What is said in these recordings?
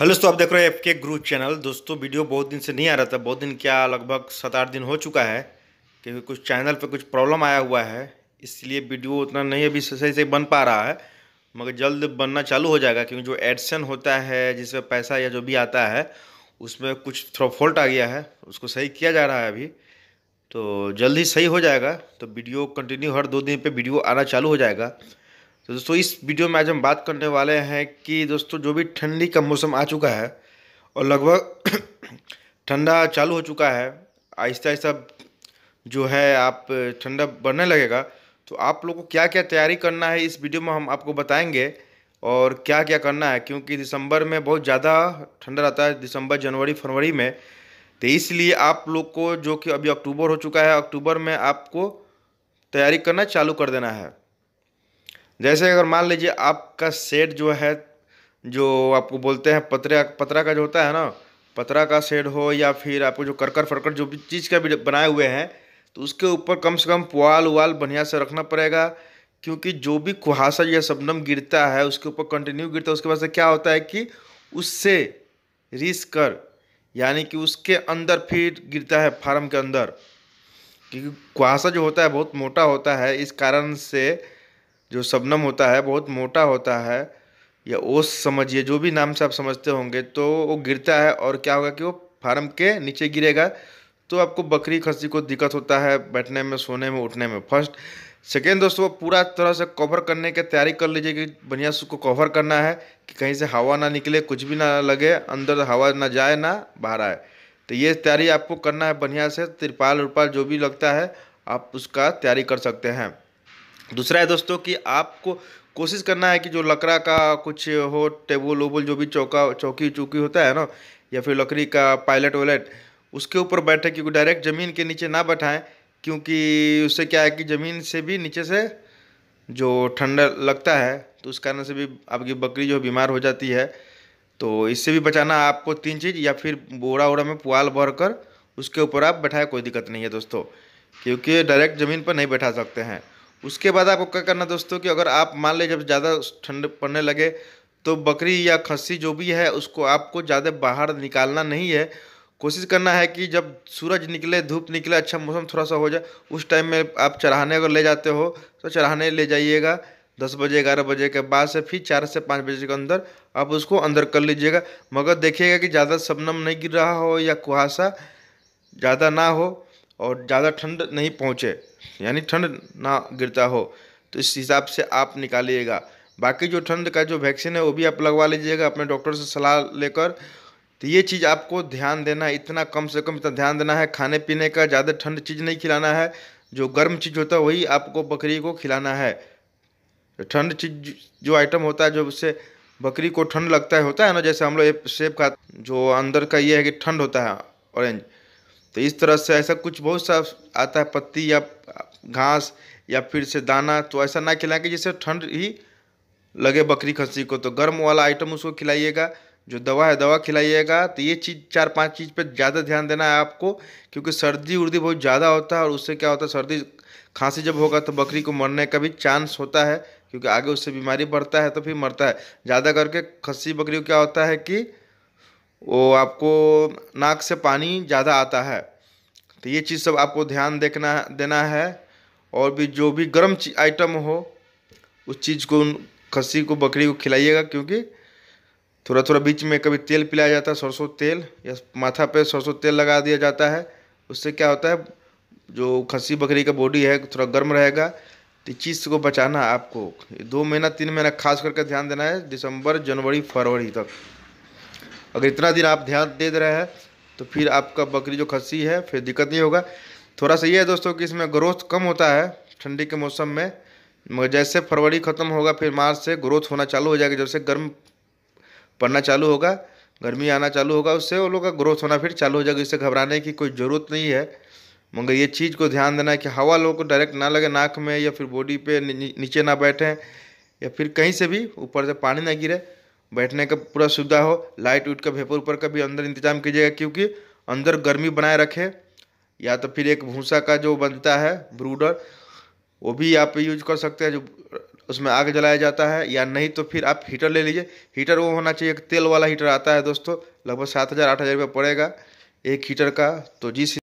hello दोस्तों आप देख रहे हैं एफ के ग्रू चैनल दोस्तों वीडियो बहुत दिन से नहीं आ रहा था बहुत दिन क्या लगभग सात आठ दिन हो चुका है क्योंकि कुछ चैनल पे कुछ प्रॉब्लम आया हुआ है इसलिए वीडियो उतना नहीं अभी सही से बन पा रहा है मगर जल्द बनना चालू हो जाएगा क्योंकि जो एडसन होता है जिसमें पैसा या जो भी आता है उसमें कुछ थोड़ा फॉल्ट आ गया है उसको सही किया जा रहा है अभी तो जल्द ही सही हो जाएगा तो वीडियो कंटिन्यू हर दो दिन पर वीडियो आना चालू हो जाएगा तो दोस्तों इस वीडियो में आज हम बात करने वाले हैं कि दोस्तों जो भी ठंडी का मौसम आ चुका है और लगभग ठंडा चालू हो चुका है आहिस्ता आहिस्ता जो है आप ठंडा बढ़ने लगेगा तो आप लोगों को क्या क्या तैयारी करना है इस वीडियो में हम आपको बताएंगे और क्या क्या करना है क्योंकि दिसंबर में बहुत ज़्यादा ठंडा रहता है दिसंबर जनवरी फरवरी में तो इसलिए आप लोग को जो कि अभी अक्टूबर हो चुका है अक्टूबर में आपको तैयारी करना चालू कर देना है जैसे अगर मान लीजिए आपका सेड जो है जो आपको बोलते हैं पतरा पतरा का जो होता है ना पतरा का सेट हो या फिर आपको जो करकर फरकर जो भी चीज़ का भी बनाए हुए हैं तो उसके ऊपर कम से कम पुआल उवाल बढ़िया से रखना पड़ेगा क्योंकि जो भी कुहासा या सबनम गिरता है उसके ऊपर कंटिन्यू गिरता है उसके बाद से क्या होता है कि उससे रिस कर यानी कि उसके अंदर फिर गिरता है फार्म के अंदर क्योंकि कुहासा जो होता है बहुत मोटा होता है इस कारण से जो शबनम होता है बहुत मोटा होता है या ओस समझिए जो भी नाम से आप समझते होंगे तो वो गिरता है और क्या होगा कि वो फार्म के नीचे गिरेगा तो आपको बकरी खस्सी को दिक्कत होता है बैठने में सोने में उठने में फर्स्ट सेकेंड दोस्तों पूरा तरह से कवर करने की तैयारी कर लीजिए कि बढ़िया उसको कवर करना है कि कहीं से हवा ना निकले कुछ भी ना लगे अंदर हवा ना जाए ना बाहर आए तो ये तैयारी आपको करना है बढ़िया से तिरपाल उरपाल जो भी लगता है आप उसका तैयारी कर सकते हैं दूसरा है दोस्तों कि आपको कोशिश करना है कि जो लकड़ा का कुछ हो टेबल वेबुल जो भी चौका चौकी चौकी होता है ना या फिर लकड़ी का पायलट वायलट उसके ऊपर बैठे क्योंकि डायरेक्ट ज़मीन के नीचे ना बैठाएँ क्योंकि उससे क्या है कि ज़मीन से भी नीचे से जो ठंडा लगता है तो उस कारण से भी आपकी बकरी जो बीमार हो जाती है तो इससे भी बचाना आपको तीन चीज़ या फिर बोरा वोड़ा में पुआल भर कर उसके ऊपर आप बैठाएं कोई दिक्कत नहीं है दोस्तों क्योंकि डायरेक्ट ज़मीन पर नहीं बैठा सकते हैं उसके बाद आपको क्या करना दोस्तों कि अगर आप मान लें जब ज़्यादा ठंड पड़ने लगे तो बकरी या खस्सी जो भी है उसको आपको ज़्यादा बाहर निकालना नहीं है कोशिश करना है कि जब सूरज निकले धूप निकले अच्छा मौसम थोड़ा सा हो जाए उस टाइम में आप चढ़ाने अगर ले जाते हो तो चढ़ाने ले जाइएगा दस बजे ग्यारह बजे के बाद से फिर चार से पाँच बजे के अंदर आप उसको अंदर कर लीजिएगा मगर देखिएगा कि ज़्यादा सबनम नहीं गिर रहा हो या कुहासा ज़्यादा ना हो और ज़्यादा ठंड नहीं पहुँचे यानी ठंड ना गिरता हो तो इस हिसाब से आप निकालिएगा बाकी जो ठंड का जो वैक्सीन है वो भी आप लगवा लीजिएगा अपने डॉक्टर से सलाह लेकर तो ये चीज़ आपको ध्यान देना है इतना कम से कम इतना ध्यान देना है खाने पीने का ज़्यादा ठंड चीज़ नहीं खिलाना है जो गर्म चीज़ होता है वही आपको बकरी को खिलाना है ठंड चीज जो आइटम होता है जो उससे बकरी को ठंड लगता है होता है ना जैसे हम लोग सेब का जो अंदर का ये है कि ठंड होता है ऑरेंज तो इस तरह से ऐसा कुछ बहुत सा आता है पत्ती या घास या फिर से दाना तो ऐसा ना खिलाएं कि जिससे ठंड ही लगे बकरी खस्सी को तो गर्म वाला आइटम उसको खिलाइएगा जो दवा है दवा खिलाइएगा तो ये चीज़ चार पांच चीज़ पे ज़्यादा ध्यान देना है आपको क्योंकि सर्दी उर्दी बहुत ज़्यादा होता है और उससे क्या होता है सर्दी खांसी जब होगा तो बकरी को मरने का भी चांस होता है क्योंकि आगे उससे बीमारी बढ़ता है तो फिर मरता है ज़्यादा करके खस्सी बकरी को क्या होता है कि वो आपको नाक से पानी ज़्यादा आता है तो ये चीज़ सब आपको ध्यान देखना देना है और भी जो भी गर्म आइटम हो उस चीज़ को खसी को बकरी को खिलाइएगा क्योंकि थोड़ा थोड़ा बीच में कभी तेल पिलाया जाता है सरसों तेल या माथा पे सरसों तेल लगा दिया जाता है उससे क्या होता है जो खस्सी बकरी का बॉडी है थोड़ा गर्म रहेगा तो चीज़ को बचाना आपको दो महीना तीन महीना खास करके ध्यान देना है दिसंबर जनवरी फरवरी तक अगर इतना दिन आप ध्यान दे दे रहे हैं तो फिर आपका बकरी जो खसी है फिर दिक्कत नहीं होगा थोड़ा सा ये है दोस्तों कि इसमें ग्रोथ कम होता है ठंडी के मौसम में मगर जैसे फरवरी ख़त्म होगा फिर मार्च से ग्रोथ होना चालू हो जाएगा जब से गर्म पड़ना चालू होगा गर्मी आना चालू होगा उससे वो लोग का ग्रोथ होना फिर चालू हो जाएगा इससे घबराने की कोई ज़रूरत नहीं है मगर ये चीज़ को ध्यान देना है कि हवा लोगों को डायरेक्ट ना लगे नाक में या फिर बॉडी पे नीचे ना बैठें या फिर कहीं से भी ऊपर से पानी ना गिरे बैठने का पूरा सुविधा हो लाइट उठ का भेपर ऊपर का भी अंदर इंतजाम कीजिएगा क्योंकि अंदर गर्मी बनाए रखे या तो फिर एक भूसा का जो बनता है ब्रूडर वो भी आप यूज कर सकते हैं जो उसमें आग जलाया जाता है या नहीं तो फिर आप हीटर ले लीजिए हीटर वो होना चाहिए तेल वाला हीटर आता है दोस्तों लगभग सात हज़ार आठ हज़ार रुपये पड़ेगा एक हीटर का तो जिस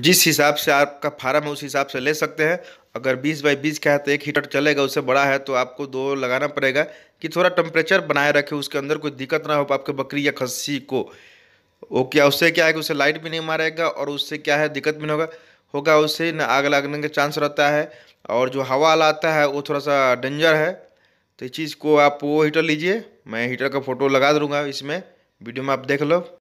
जिस हिसाब से आपका फार्म है उस हिसाब से ले सकते हैं अगर 20 बाई 20 का है तो एक हीटर चलेगा उससे बड़ा है तो आपको दो लगाना पड़ेगा कि थोड़ा टेम्परेचर बनाए रखे उसके अंदर कोई दिक्कत ना हो आपके बकरी या खस्सी को वो क्या उससे क्या है कि उससे लाइट भी नहीं मारेगा और उससे क्या है दिक्कत भी नहीं होगा होगा उससे ना आग लगने का चांस रहता है और जो हवा लाता है वो थोड़ा सा डेंजर है तो इस चीज़ को आप वो हीटर लीजिए मैं हीटर का फ़ोटो लगा दूँगा इसमें वीडियो में आप देख लो